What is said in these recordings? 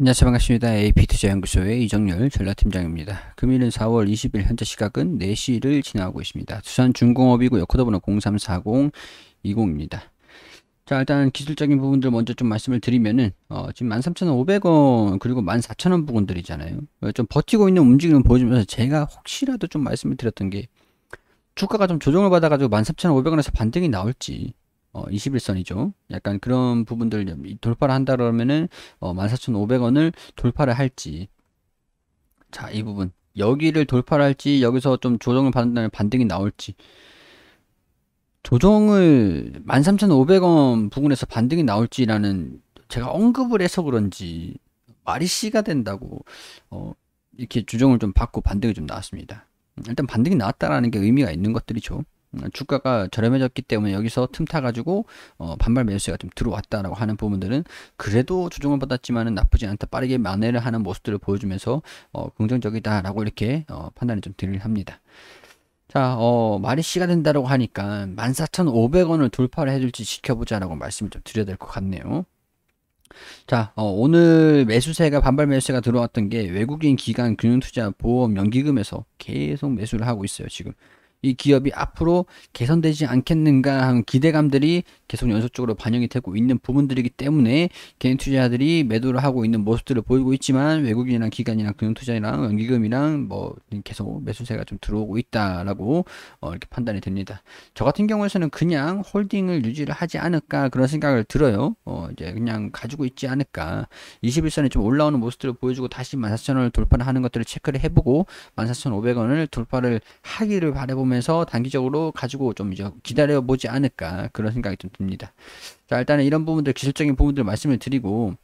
안녕하세요 네, 반갑습니다. AP투자연구소의 이정열 전라팀장입니다 금일은 4월 20일 현재 시각은 4시를 지나고 있습니다. 두산 중공업이고요. 코드번호 034020입니다. 자 일단 기술적인 부분들 먼저 좀 말씀을 드리면은 어, 지금 13,500원 그리고 14,000원 부분들이잖아요. 어, 좀 버티고 있는 움직임을 보여주면서 제가 혹시라도 좀 말씀을 드렸던 게 주가가 좀 조정을 받아가지고 13,500원에서 반등이 나올지 어, 21선이죠. 약간 그런 부분들 돌파를 한다 그러면은 어, 14,500원을 돌파를 할지 자 이 부분 여기를 돌파를 할지 여기서 좀 조정을 받는다면 반등이 나올지 조정을 13,500원 부근에서 반등이 나올지라는 제가 언급을 해서 그런지 말이 씨가 된다고 어, 이렇게 조정을 좀 받고 반등이 좀 나왔습니다. 일단 반등이 나왔다라는 게 의미가 있는 것들이죠. 음, 주가가 저렴해졌기 때문에 여기서 틈타 가지고 어, 반발 매수세가 좀 들어왔다라고 하는 부분들은 그래도 조정을 받았지만은 나쁘지 않다 빠르게 만회를 하는 모습들을 보여주면서 어, 긍정적이다라고 이렇게 어, 판단을 좀 드리려 합니다. 자, 어, 말이 씨가 된다라고 하니까 14,500원을 돌파를 해줄지 지켜보자라고 말씀을 좀 드려야 될 것 같네요. 자, 어, 오늘 매수세가 반발 매수세가 들어왔던 게 외국인 기간 금융투자 보험 연기금에서 계속 매수를 하고 있어요, 지금. 이 기업이 앞으로 개선되지 않겠는가 하는 기대감들이 계속 연속적으로 반영이 되고 있는 부분들이기 때문에 개인 투자자들이 매도를 하고 있는 모습들을 보이고 있지만 외국인이랑 기관이랑 금융투자이랑 연기금이랑 뭐 계속 매수세가 좀 들어오고 있다라고 어 이렇게 판단이 됩니다. 저 같은 경우에서는 그냥 홀딩을 유지를 하지 않을까 그런 생각을 들어요. 어 이제 그냥 가지고 있지 않을까. 21선에 좀 올라오는 모습들을 보여주고 다시 14,000원을 돌파를 하는 것들을 체크를 해보고 14,500원을 돌파를 하기를 바라보면서 단기적으로 가지고 좀 이제 기다려보지 않을까 그런 생각이 좀 듭니다. 자, 일단은 이런 부분들, 기술적인 부분들 말씀을 드리고,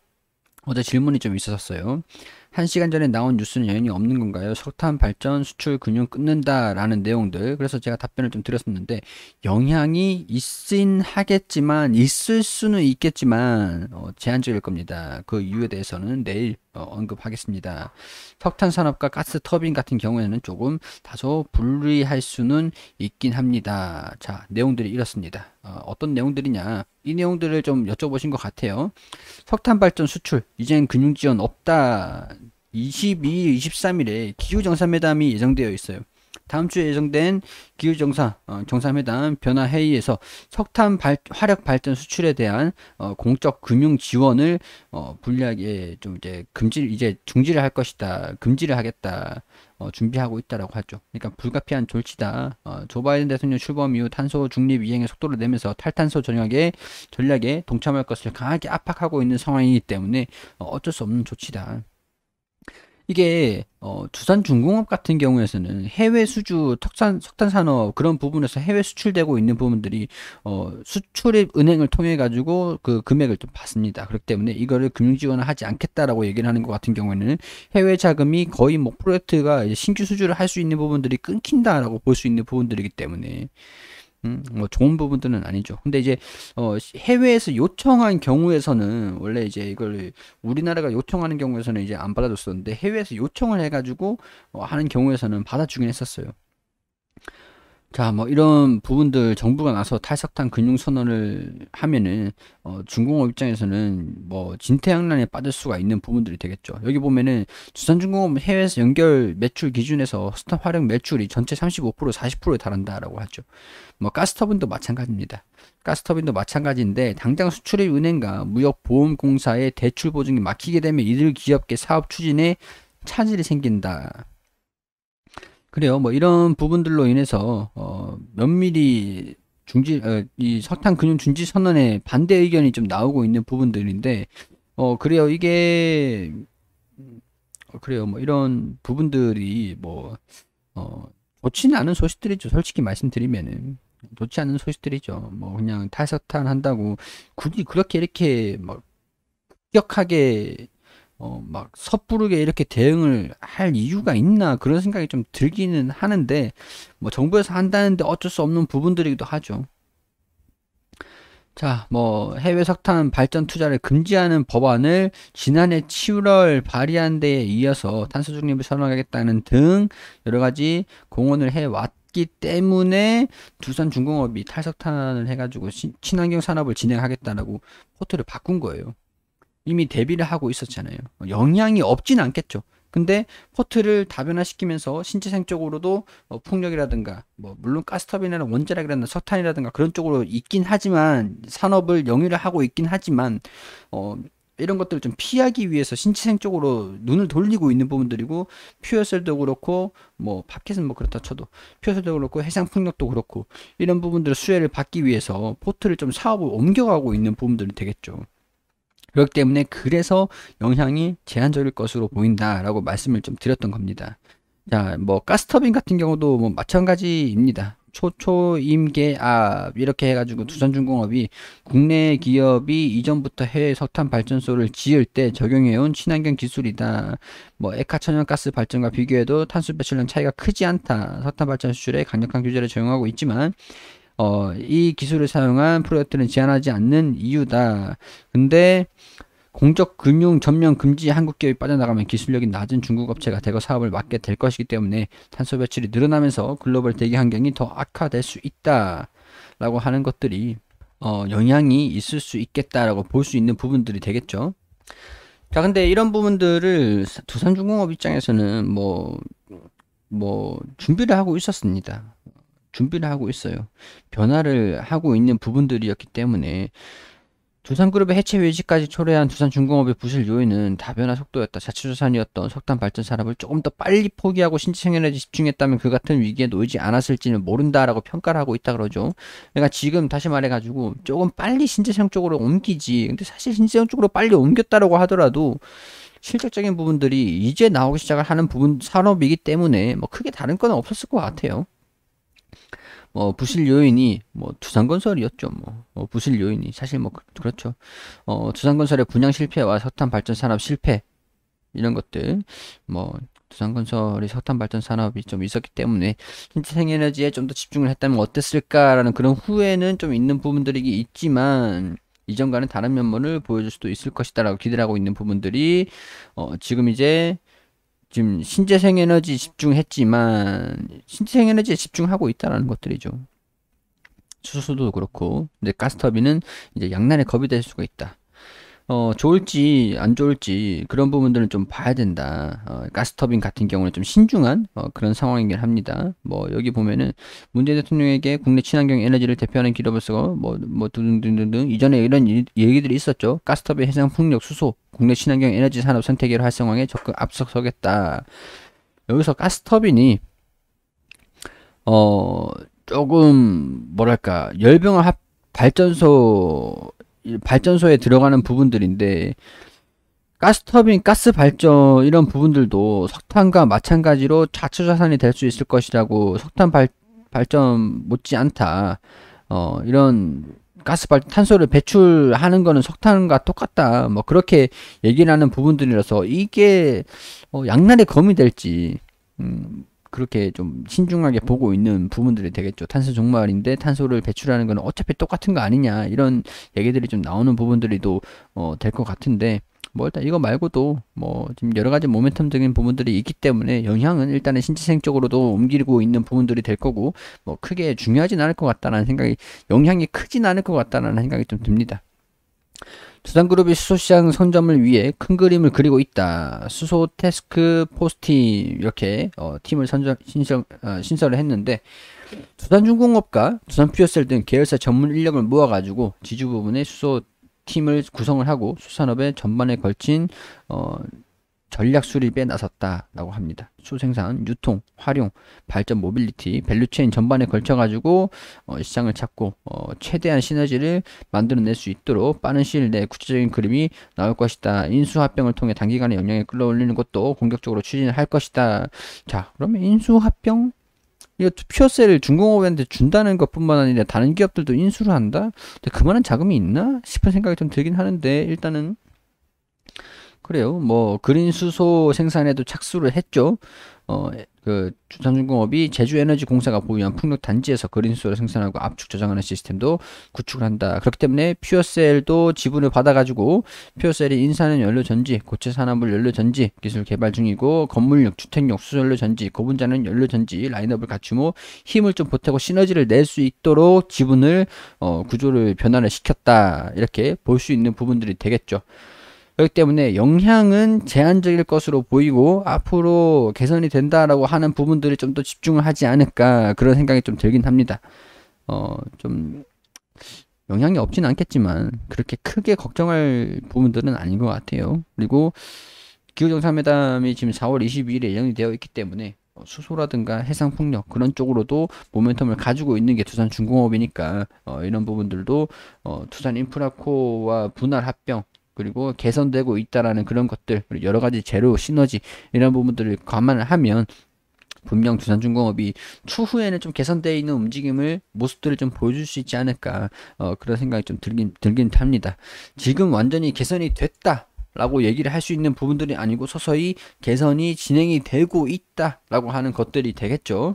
어제 질문이 좀 있었어요. 한시간 전에 나온 뉴스는 여연이 없는 건가요? 석탄 발전 수출 금융 끊는다라는 내용들. 그래서 제가 답변을 좀 드렸었는데 영향이 있긴 하겠지만 있을 수는 있겠지만 어, 제한적일 겁니다. 그 이유에 대해서는 내일 어, 언급하겠습니다. 석탄 산업과 가스 터빈 같은 경우에는 조금 다소 분리할 수는 있긴 합니다. 자, 내용들이 이렇습니다. 어, 어떤 내용들이냐? 이 내용들을 좀 여쭤보신 것 같아요. 석탄 발전 수출 이젠 금융 지원 없다. 22일, 23일에 기후정상회담이 예정되어 있어요. 다음 주에 예정된 기후정상 어, 정상회담 변화 회의에서 석탄 발, 화력 발전 수출에 대한 어, 공적 금융 지원을 어, 불리하게 좀 이제 금지를 이제 중지를 할 것이다 금지를 하겠다 어, 준비하고 있다라고 하죠. 그러니까 불가피한 조치다. 어, 조 바이든 대통령 출범 이후 탄소 중립 이행의 속도를 내면서 탈탄소 전략에 전략에 동참할 것을 강하게 압박하고 있는 상황이기 때문에 어, 어쩔 수 없는 조치다. 이게 어, 두산 중공업 같은 경우에서는 해외 수주 석탄 석탄 산업 그런 부분에서 해외 수출되고 있는 부분들이 어, 수출입 은행을 통해 가지고 그 금액을 좀 받습니다. 그렇기 때문에 이거를 금융 지원을 하지 않겠다라고 얘기를 하는 것 같은 경우에는 해외 자금이 거의 뭐 프로젝트가 신규 수주를 할 수 있는 부분들이 끊긴다라고 볼 수 있는 부분들이기 때문에 음, 뭐 좋은 부분들은 아니죠. 근데 이제 어, 해외에서 요청한 경우에서는 원래 이제 이걸 우리나라가 요청하는 경우에서는 이제 안 받아줬었는데 해외에서 요청을 해가지고 어, 하는 경우에서는 받아주긴 했었어요. 자, 뭐 이런 부분들 정부가 나서 탈석탄 금융 선언을 하면은 어, 중공업 입장에서는 뭐 진퇴양난에 빠질 수가 있는 부분들이 되겠죠. 여기 보면은 주산중공업 해외에서 연결 매출 기준에서 스탑 활용 매출이 전체 35% 40%에 달한다라고 하죠. 뭐 가스터빈도 마찬가지입니다. 가스터빈도 마찬가지인데 당장 수출입 은행과 무역보험공사의 대출 보증이 막히게 되면 이들 기업계 사업 추진에 차질이 생긴다. 그래요. 뭐 이런 부분들로 인해서 어, 면밀히 중지 어, 이 석탄 근육 중지 선언에 반대 의견이 좀 나오고 있는 부분들인데 어 그래요. 이게 어, 그래요. 뭐 이런 부분들이 뭐 어, 좋지는 않은 소식들이죠. 솔직히 말씀드리면은 좋지 않은 소식들이죠. 뭐 그냥 탈석탄 한다고 굳이 그렇게 이렇게 뭐 급격하게 어, 막 섣부르게 이렇게 대응을 할 이유가 있나 그런 생각이 좀 들기는 하는데 뭐 정부에서 한다는데 어쩔 수 없는 부분들이기도 하죠. 자, 뭐 해외 석탄 발전 투자를 금지하는 법안을 지난해 7월 발의한 데에 이어서 탄소 중립을 선언하겠다는 등 여러 가지 공헌을 해 왔기 때문에 두산 중공업이 탈석탄을 해가지고 친환경 산업을 진행하겠다라고 포트를 바꾼 거예요. 이미 대비를 하고 있었잖아요. 영향이 없진 않겠죠. 근데 포트를 다변화시키면서 신체생적으로도 어, 뭐 풍력이라든가 뭐 물론 가스터빈이나 원자력이라든가 석탄이라든가 그런 쪽으로 있긴 하지만 산업을 영위를 하고 있긴 하지만 어 이런 것들을 좀 피하기 위해서 신체생적으로 눈을 돌리고 있는 부분들이고 퓨어셀도 그렇고 뭐 파켓은 뭐 그렇다 쳐도 퓨어셀도 그렇고 해상 풍력도 그렇고 이런 부분들 수혜를 받기 위해서 포트를 좀 사업을 옮겨가고 있는 부분들이 되겠죠. 그렇기 때문에 그래서 영향이 제한적일 것으로 보인다라고 말씀을 좀 드렸던 겁니다. 자, 뭐 가스터빈 같은 경우도 뭐 마찬가지입니다. 초초임계압 이렇게 해가지고 두산중공업이 국내 기업이 이전부터 해외 석탄 발전소를 지을 때 적용해온 친환경 기술이다. 뭐 액화천연가스 발전과 비교해도 탄소 배출량 차이가 크지 않다. 석탄 발전 수출에 강력한 규제를 적용하고 있지만 어, 이 기술을 사용한 프로젝트는 제한하지 않는 이유다. 근데 공적 금융 전면 금지 한국 기업이 빠져나가면 기술력이 낮은 중국 업체가 대거 사업을 맡게 될 것이기 때문에 탄소 배출이 늘어나면서 글로벌 대기 환경이 더 악화될 수 있다. 라고 하는 것들이 어, 영향이 있을 수 있겠다라고 볼 수 있는 부분들이 되겠죠. 자, 근데 이런 부분들을 두산중공업 입장에서는 뭐, 뭐, 준비를 하고 있었습니다. 준비를 하고 있어요. 변화를 하고 있는 부분들이었기 때문에 두산그룹의 해체 외지까지 초래한 두산중공업의 부실 요인은 다변화 속도였다. 자치조산이었던 석탄 발전 산업을 조금 더 빨리 포기하고 신체생에 집중했다면 그 같은 위기에 놓이지 않았을지는 모른다라고 평가를 하고 있다 그러죠. 그러니까 지금 다시 말해가지고 조금 빨리 신체생 쪽으로 옮기지. 근데 사실 신체생 쪽으로 빨리 옮겼다라고 하더라도 실질적인 부분들이 이제 나오기 시작을 하는 부분 산업이기 때문에 뭐 크게 다른 건 없었을 것 같아요. 뭐 부실 요인이 뭐 두산 건설이었죠. 뭐, 뭐 부실 요인이 사실 뭐 그, 그렇죠. 어 두산 건설의 분양 실패와 석탄 발전 산업 실패 이런 것들 뭐 두산 건설이 석탄 발전 산업이 좀 있었기 때문에 신재생 에너지에 좀 더 집중을 했다면 어땠을까라는 그런 후회는 좀 있는 부분들이 있지만 이전과는 다른 면모를 보여줄 수도 있을 것이다라고 기대하고 있는 부분들이 어 지금 이제 지금 신재생 에너지 집중했지만 신재생 에너지에 집중하고 있다라는 것들이죠. 수소도 그렇고 이제 가스터빈은 이제 양난의 겁이 될 수가 있다. 어, 좋을지 안 좋을지 그런 부분들은 좀 봐야 된다. 어, 가스터빈 같은 경우는 좀 신중한 어, 그런 상황이긴 합니다. 뭐 여기 보면은 문재인 대통령에게 국내 친환경 에너지를 대표하는 기업을 쓰고 뭐뭐 등등등등 이전에 이런 일, 얘기들이 있었죠. 가스터빈 해상 풍력 수소 국내 친환경 에너지 산업 선택의 활성화에 적극 앞서서겠다. 여기서 가스터빈이 어 조금 뭐랄까 열병을 합 발전소 발전소에 들어가는 부분들인데 가스터빈, 가스 발전 이런 부분들도 석탄과 마찬가지로 자초 자산이 될 수 있을 것이라고 석탄 발, 발전 못지않다. 어, 이런 가스 발 탄소를 배출하는 거는 석탄과 똑같다. 뭐 그렇게 얘기를 하는 부분들이라서 이게 어, 양날의 검이 될지 음, 그렇게 좀 신중하게 보고 있는 부분들이 되겠죠. 탄소 종말인데 탄소를 배출하는 건 어차피 똑같은 거 아니냐 이런 얘기들이 좀 나오는 부분들이도 어, 될것 같은데 뭐 일단 이거 말고도 뭐 지금 여러 가지 모멘텀적인 부분들이 있기 때문에 영향은 일단은 신체생 적으로도 옮기고 있는 부분들이 될 거고 뭐 크게 중요하진 않을 것 같다라는 생각이 영향이 크진 않을 것 같다라는 생각이 좀 듭니다. 두산그룹이 수소시장 선점을 위해 큰 그림을 그리고 있다. 수소 테스크 포스티 이렇게 어, 팀을 선정, 신설, 어, 신설을 했는데 두산중공업과 두산퓨어셀 등 계열사 전문 인력을 모아가지고 지주 부분의 수소 팀을 구성을 하고 수산업의 전반에 걸친 어, 전략 수립에 나섰다라고 합니다. 수생산, 유통, 활용, 발전, 모빌리티, 밸류체인 전반에 걸쳐 가지고 어, 시장을 찾고 어, 최대한 시너지를 만들어낼 수 있도록 빠른 시일 내에 구체적인 그림이 나올 것이다. 인수합병을 통해 단기간에 영향을 끌어올리는 것도 공격적으로 추진할 것이다. 자, 그러면 인수합병 이거 투표세를 중공업한테 준다는 것뿐만 아니라 다른 기업들도 인수를 한다? 근데 그만한 자금이 있나? 싶은 생각이 좀 들긴 하는데 일단은 그래요. 뭐 그린 수소 생산에도 착수를 했죠. 어, 그주산중공업이 제주에너지 공사가 보유한 풍력 단지에서 그린 수소를 생산하고 압축 저장하는 시스템도 구축을 한다. 그렇기 때문에 퓨어셀도 지분을 받아가지고 퓨어셀이 인산은 연료 전지, 고체 산화물 연료 전지 기술 개발 중이고 건물용, 주택용 수소연료 전지, 고분자는 연료 전지 라인업을 갖추고 힘을 좀 보태고 시너지를 낼 수 있도록 지분을 어, 구조를 변화를 시켰다 이렇게 볼 수 있는 부분들이 되겠죠. 그렇기 때문에 영향은 제한적일 것으로 보이고 앞으로 개선이 된다라고 하는 부분들이 좀 더 집중을 하지 않을까 그런 생각이 좀 들긴 합니다. 어, 좀 영향이 없진 않겠지만 그렇게 크게 걱정할 부분들은 아닌 것 같아요. 그리고 기후정상회담이 지금 4월 22일에 예정이 되어 있기 때문에 어, 수소라든가 해상풍력 그런 쪽으로도 모멘텀을 가지고 있는 게 두산 중공업이니까 어, 이런 부분들도 어, 두산 인프라코와 분할 합병 그리고 개선되고 있다라는 그런 것들 그리고 여러 가지 제로 시너지 이런 부분들을 감안을 하면 분명 두산중공업이 추후에는 좀 개선되어 있는 움직임을 모습들을 좀 보여줄 수 있지 않을까 어, 그런 생각이 좀 들긴 들긴 합니다. 지금 완전히 개선이 됐다. 라고 얘기를 할 수 있는 부분들이 아니고 서서히 개선이 진행이 되고 있다라고 하는 것들이 되겠죠.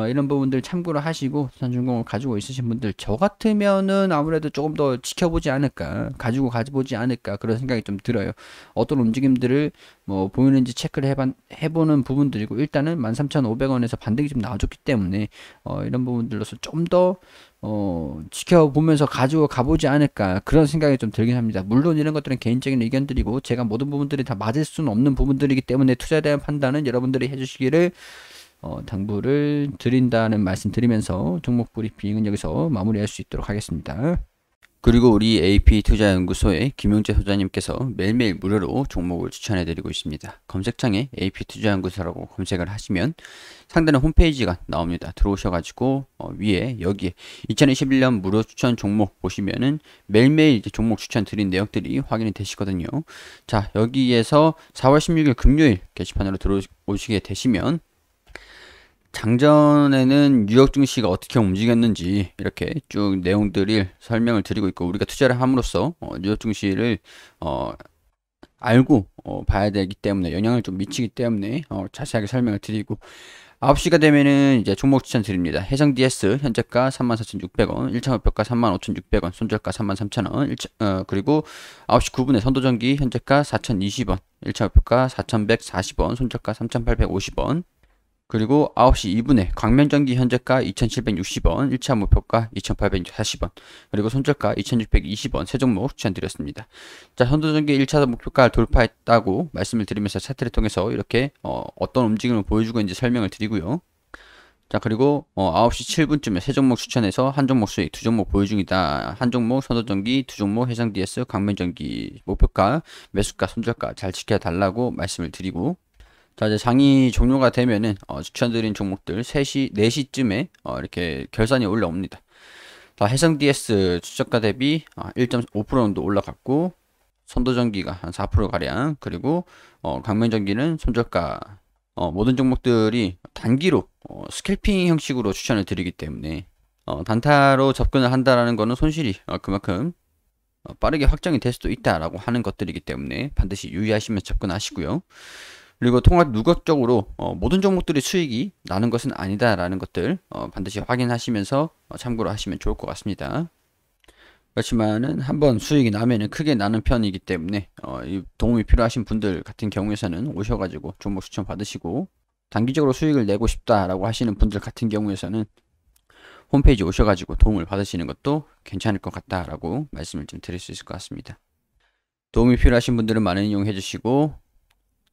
어, 이런 부분들 참고를 하시고 선산공을 가지고 있으신 분들 저 같으면은 아무래도 조금 더 지켜보지 않을까 가지고 가보지 않을까 그런 생각이 좀 들어요 어떤 움직임들을 뭐 보이는지 체크를 해봐, 해보는 부분들이고 일단은 13,500원에서 반등이 좀 나와줬기 때문에 어, 이런 부분들로서 좀더 어, 지켜보면서 가지고 가보지 않을까 그런 생각이 좀 들긴 합니다. 물론 이런 것들은 개인적인 의견들이고 제가 모든 부분들이 다 맞을 수는 없는 부분들이기 때문에 투자에 대한 판단은 여러분들이 해주시기를 어, 당부를 드린다는 말씀 드리면서 종목 브리핑은 여기서 마무리할 수 있도록 하겠습니다. 그리고 우리 AP투자연구소의 김용재 소장님께서 매일매일 무료로 종목을 추천해드리고 있습니다. 검색창에 AP투자연구소라고 검색을 하시면 상단에 홈페이지가 나옵니다. 들어오셔가지고 어, 위에 여기에 2021년 무료 추천 종목 보시면은 매일매일 이제 종목 추천 드린 내역들이 확인이 되시거든요. 자 여기에서 4월 16일 금요일 게시판으로 들어오시게 되시면 장전에는 뉴욕 증시가 어떻게 움직였는지 이렇게 쭉 내용들을 설명을 드리고 있고 우리가 투자를 함으로써 어, 뉴욕 증시를 어, 알고 어, 봐야 되기 때문에 영향을 좀 미치기 때문에 어, 자세하게 설명을 드리고 9시가 되면은 이제 종목 추천드립니다. 해상 DS 현재가 34,600원, 1차 목표가 35,600원, 손절가 33,000원, 어, 그리고 9시 9분에 선도전기 현재가 4,020원, 1차 목표가 4,140원, 손절가 3,850원, 그리고 9시 2분에 광명전기 현재가 2760원, 1차 목표가 2840원, 그리고 손절가 2620원 세 종목 추천드렸습니다. 자, 현도전기 1차 목표가 돌파했다고 말씀을 드리면서 차트를 통해서 이렇게 어, 떤 움직임을 보여주고 있는지 설명을 드리고요. 자 그리고 어, 9시 7분쯤에 세 종목 추천해서 한 종목 수익 두 종목 보여 중이다 한 종목 선도전기 두 종목 해상 DS 광면전기 목표가 매수가 손절가 잘 지켜달라고 말씀을 드리고 자 이제 장이 종료가 되면은 어, 추천드린 종목들 3시 4시쯤에 어, 이렇게 결산이 올라옵니다 자 해성 DS 추적가 대비 아, 어, 1.5% 정도 올라갔고 선도전기가 한4% 가량 그리고 어, 강면전기는 손절가 어, 모든 종목들이 단기로 어, 스캘핑 형식으로 추천을 드리기 때문에 어, 단타로 접근을 한다라는 거는 손실이 어, 그만큼 어, 빠르게 확정이 될 수도 있다라고 하는 것들이기 때문에 반드시 유의하시면 접근하시고요. 그리고 통화 누각적으로 어, 모든 종목들이 수익이 나는 것은 아니다라는 것들 어, 반드시 확인하시면서 어, 참고를 하시면 좋을 것 같습니다. 그렇지만은 한번 수익이 나면은 크게 나는 편이기 때문에 어, 도움이 필요하신 분들 같은 경우에서는 오셔가지고 종목 추천 받으시고 단기적으로 수익을 내고 싶다라고 하시는 분들 같은 경우에서는 홈페이지 오셔가지고 도움을 받으시는 것도 괜찮을 것 같다라고 말씀을 좀 드릴 수 있을 것 같습니다. 도움이 필요하신 분들은 많은 이용해 주시고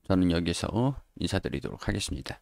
저는 여기서 인사드리도록 하겠습니다.